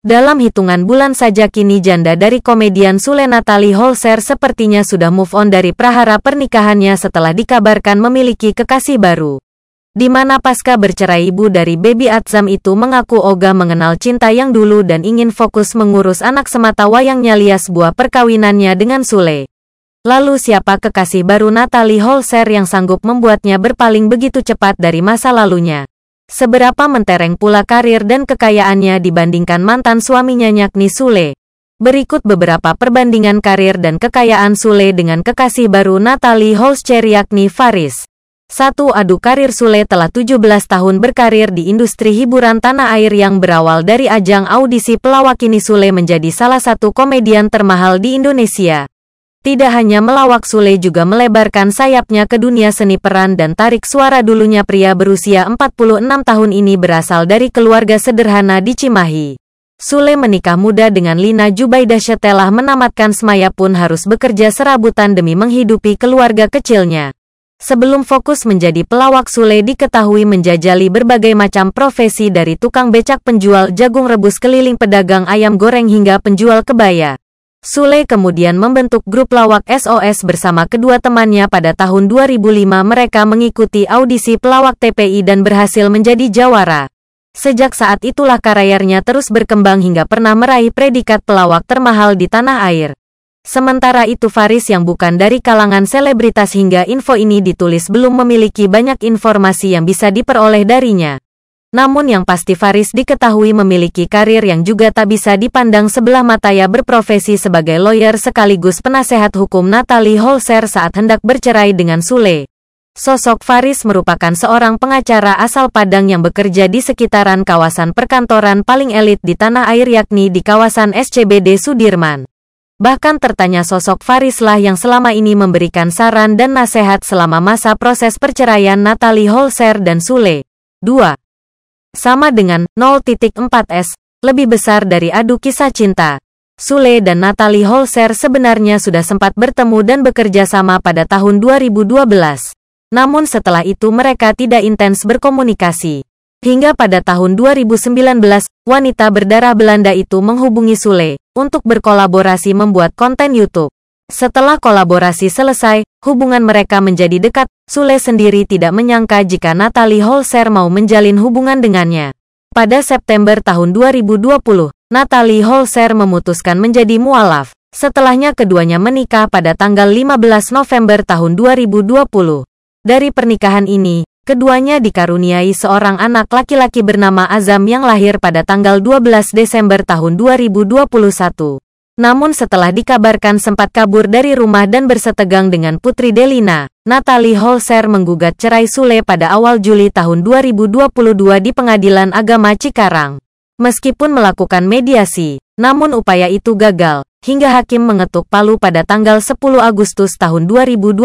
Dalam hitungan bulan saja kini janda dari komedian Sule Natali Holser sepertinya sudah move on dari prahara pernikahannya setelah dikabarkan memiliki kekasih baru. Di mana pasca bercerai ibu dari Baby Atzam itu mengaku Oga mengenal cinta yang dulu dan ingin fokus mengurus anak semata wayangnya lias buah perkawinannya dengan Sule. Lalu siapa kekasih baru Natali Holser yang sanggup membuatnya berpaling begitu cepat dari masa lalunya? Seberapa mentereng pula karir dan kekayaannya dibandingkan mantan suaminya yakni Sule. Berikut beberapa perbandingan karir dan kekayaan Sule dengan kekasih baru Natalie Holscher yakni Faris. Satu adu karir Sule telah 17 tahun berkarir di industri hiburan tanah air yang berawal dari ajang audisi pelawak ini Sule menjadi salah satu komedian termahal di Indonesia. Tidak hanya melawak Sule juga melebarkan sayapnya ke dunia seni peran dan tarik suara dulunya pria berusia 46 tahun ini berasal dari keluarga sederhana di Cimahi. Sule menikah muda dengan Lina Jubaidah setelah menamatkan semaya pun harus bekerja serabutan demi menghidupi keluarga kecilnya. Sebelum fokus menjadi pelawak Sule diketahui menjajali berbagai macam profesi dari tukang becak penjual jagung rebus keliling pedagang ayam goreng hingga penjual kebaya. Sule kemudian membentuk grup lawak SOS bersama kedua temannya pada tahun 2005 mereka mengikuti audisi pelawak TPI dan berhasil menjadi jawara. Sejak saat itulah karyanya terus berkembang hingga pernah meraih predikat pelawak termahal di tanah air. Sementara itu Faris yang bukan dari kalangan selebritas hingga info ini ditulis belum memiliki banyak informasi yang bisa diperoleh darinya. Namun yang pasti Faris diketahui memiliki karir yang juga tak bisa dipandang sebelah mata ya berprofesi sebagai lawyer sekaligus penasehat hukum Natalie Holser saat hendak bercerai dengan Sule. Sosok Faris merupakan seorang pengacara asal Padang yang bekerja di sekitaran kawasan perkantoran paling elit di tanah air yakni di kawasan SCBD Sudirman. Bahkan tertanya sosok Farislah yang selama ini memberikan saran dan nasihat selama masa proses perceraian Natalie Holser dan Sule. 2 sama dengan 0.4S, lebih besar dari adu kisah cinta. Sule dan Natalie Holser sebenarnya sudah sempat bertemu dan bekerja sama pada tahun 2012. Namun setelah itu mereka tidak intens berkomunikasi. Hingga pada tahun 2019, wanita berdarah Belanda itu menghubungi Sule untuk berkolaborasi membuat konten YouTube. Setelah kolaborasi selesai, hubungan mereka menjadi dekat Sule sendiri tidak menyangka jika Natalie Holzer mau menjalin hubungan dengannya. Pada September tahun 2020, Natalie Holzer memutuskan menjadi mualaf. Setelahnya keduanya menikah pada tanggal 15 November tahun 2020. Dari pernikahan ini, keduanya dikaruniai seorang anak laki-laki bernama Azam yang lahir pada tanggal 12 Desember tahun 2021. Namun setelah dikabarkan sempat kabur dari rumah dan bersetegang dengan Putri Delina, Natalie Holzer menggugat cerai Sule pada awal Juli tahun 2022 di Pengadilan Agama Cikarang. Meskipun melakukan mediasi, namun upaya itu gagal, hingga hakim mengetuk palu pada tanggal 10 Agustus tahun 2022.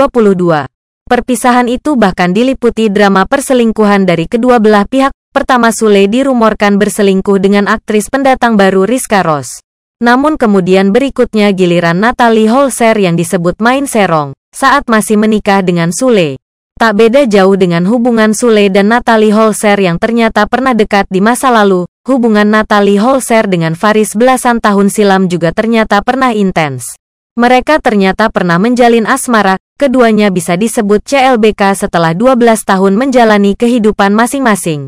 Perpisahan itu bahkan diliputi drama perselingkuhan dari kedua belah pihak. Pertama Sule dirumorkan berselingkuh dengan aktris pendatang baru Rizka Ros. Namun kemudian berikutnya giliran Natalie Holzer yang disebut main serong saat masih menikah dengan Sule. Tak beda jauh dengan hubungan Sule dan Natalie Holser yang ternyata pernah dekat di masa lalu, hubungan Natalie Holser dengan Faris belasan tahun silam juga ternyata pernah intens. Mereka ternyata pernah menjalin asmara, keduanya bisa disebut CLBK setelah 12 tahun menjalani kehidupan masing-masing.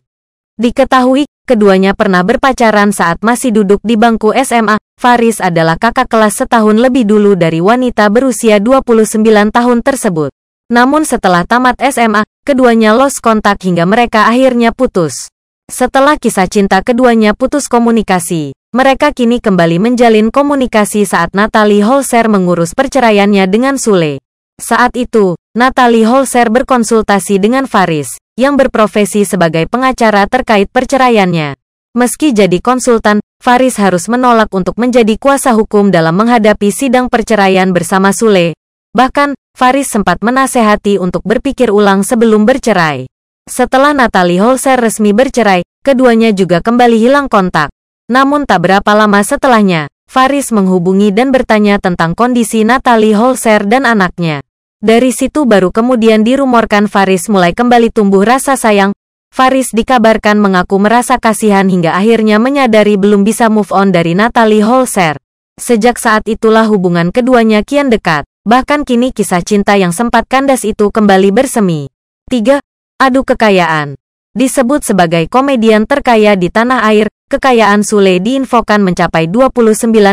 Diketahui keduanya pernah berpacaran saat masih duduk di bangku SMA. Faris adalah kakak kelas setahun lebih dulu dari wanita berusia 29 tahun tersebut. Namun setelah tamat SMA, keduanya los kontak hingga mereka akhirnya putus. Setelah kisah cinta keduanya putus komunikasi, mereka kini kembali menjalin komunikasi saat Natalie Holser mengurus perceraiannya dengan Sule. Saat itu, Natalie Holser berkonsultasi dengan Faris, yang berprofesi sebagai pengacara terkait perceraiannya. Meski jadi konsultan, Faris harus menolak untuk menjadi kuasa hukum dalam menghadapi sidang perceraian bersama Sule. Bahkan, Faris sempat menasehati untuk berpikir ulang sebelum bercerai. Setelah Natalie Holser resmi bercerai, keduanya juga kembali hilang kontak. Namun tak berapa lama setelahnya, Faris menghubungi dan bertanya tentang kondisi Natalie Holser dan anaknya. Dari situ baru kemudian dirumorkan Faris mulai kembali tumbuh rasa sayang. Faris dikabarkan mengaku merasa kasihan hingga akhirnya menyadari belum bisa move on dari Natalie Holzer. Sejak saat itulah hubungan keduanya kian dekat. Bahkan kini kisah cinta yang sempat kandas itu kembali bersemi. 3. Adu kekayaan Disebut sebagai komedian terkaya di tanah air, kekayaan Sule diinfokan mencapai 29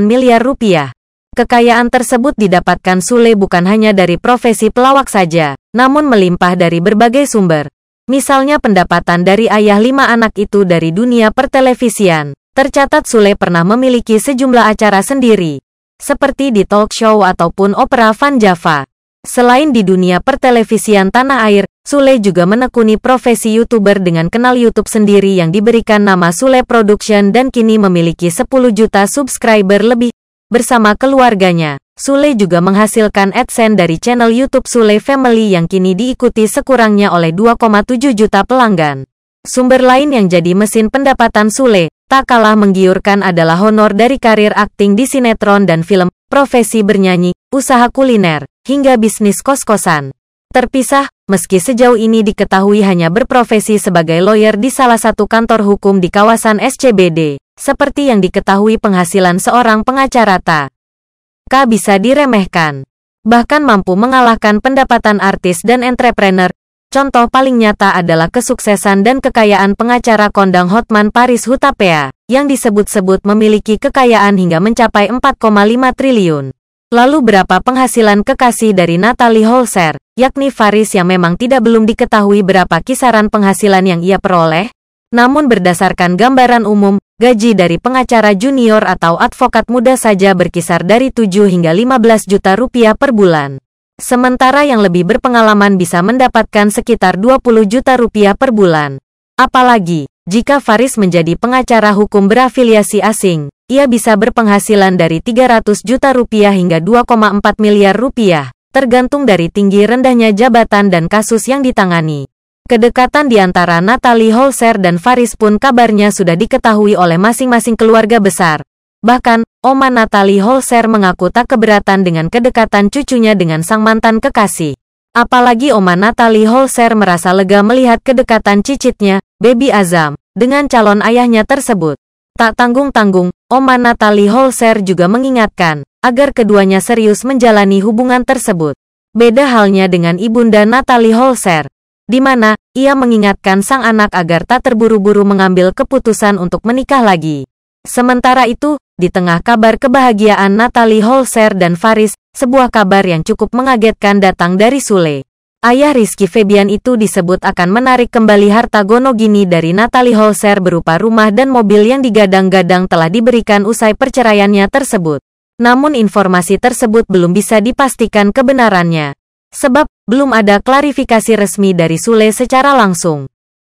miliar rupiah. Kekayaan tersebut didapatkan Sule bukan hanya dari profesi pelawak saja, namun melimpah dari berbagai sumber. Misalnya pendapatan dari ayah lima anak itu dari dunia pertelevisian. Tercatat Sule pernah memiliki sejumlah acara sendiri, seperti di talk show ataupun opera Van Java. Selain di dunia pertelevisian tanah air, Sule juga menekuni profesi YouTuber dengan kenal YouTube sendiri yang diberikan nama Sule Production dan kini memiliki 10 juta subscriber lebih bersama keluarganya. Sule juga menghasilkan AdSense dari channel YouTube Sule Family yang kini diikuti sekurangnya oleh 2,7 juta pelanggan. Sumber lain yang jadi mesin pendapatan Sule, tak kalah menggiurkan adalah honor dari karir akting di sinetron dan film, profesi bernyanyi, usaha kuliner, hingga bisnis kos-kosan. Terpisah, meski sejauh ini diketahui hanya berprofesi sebagai lawyer di salah satu kantor hukum di kawasan SCBD seperti yang diketahui penghasilan seorang pengacara tak K bisa diremehkan. Bahkan mampu mengalahkan pendapatan artis dan entrepreneur. Contoh paling nyata adalah kesuksesan dan kekayaan pengacara kondang Hotman Paris Hutapea, yang disebut-sebut memiliki kekayaan hingga mencapai 4,5 triliun. Lalu berapa penghasilan kekasih dari Natalie Holzer, yakni Faris yang memang tidak belum diketahui berapa kisaran penghasilan yang ia peroleh? Namun berdasarkan gambaran umum, Gaji dari pengacara junior atau advokat muda saja berkisar dari 7 hingga 15 juta rupiah per bulan. Sementara yang lebih berpengalaman bisa mendapatkan sekitar 20 juta rupiah per bulan. Apalagi, jika Faris menjadi pengacara hukum berafiliasi asing, ia bisa berpenghasilan dari 300 juta rupiah hingga 2,4 miliar rupiah, tergantung dari tinggi rendahnya jabatan dan kasus yang ditangani. Kedekatan di antara Natalie Holzer dan Faris pun kabarnya sudah diketahui oleh masing-masing keluarga besar. Bahkan, Oma Natalie Holzer mengaku tak keberatan dengan kedekatan cucunya dengan sang mantan kekasih. Apalagi Oma Natalie Holzer merasa lega melihat kedekatan cicitnya, Baby Azam, dengan calon ayahnya tersebut. Tak tanggung-tanggung, Oma Natalie Holzer juga mengingatkan, agar keduanya serius menjalani hubungan tersebut. Beda halnya dengan Ibunda Natalie Holzer, di mana ia mengingatkan sang anak agar tak terburu-buru mengambil keputusan untuk menikah lagi. Sementara itu, di tengah kabar kebahagiaan Natalie Holser dan Faris, sebuah kabar yang cukup mengagetkan datang dari Sule. Ayah Rizky Febian itu disebut akan menarik kembali harta Gonogini dari Natalie Holser berupa rumah dan mobil yang digadang-gadang telah diberikan usai perceraiannya tersebut. Namun informasi tersebut belum bisa dipastikan kebenarannya sebab belum ada klarifikasi resmi dari Sule secara langsung.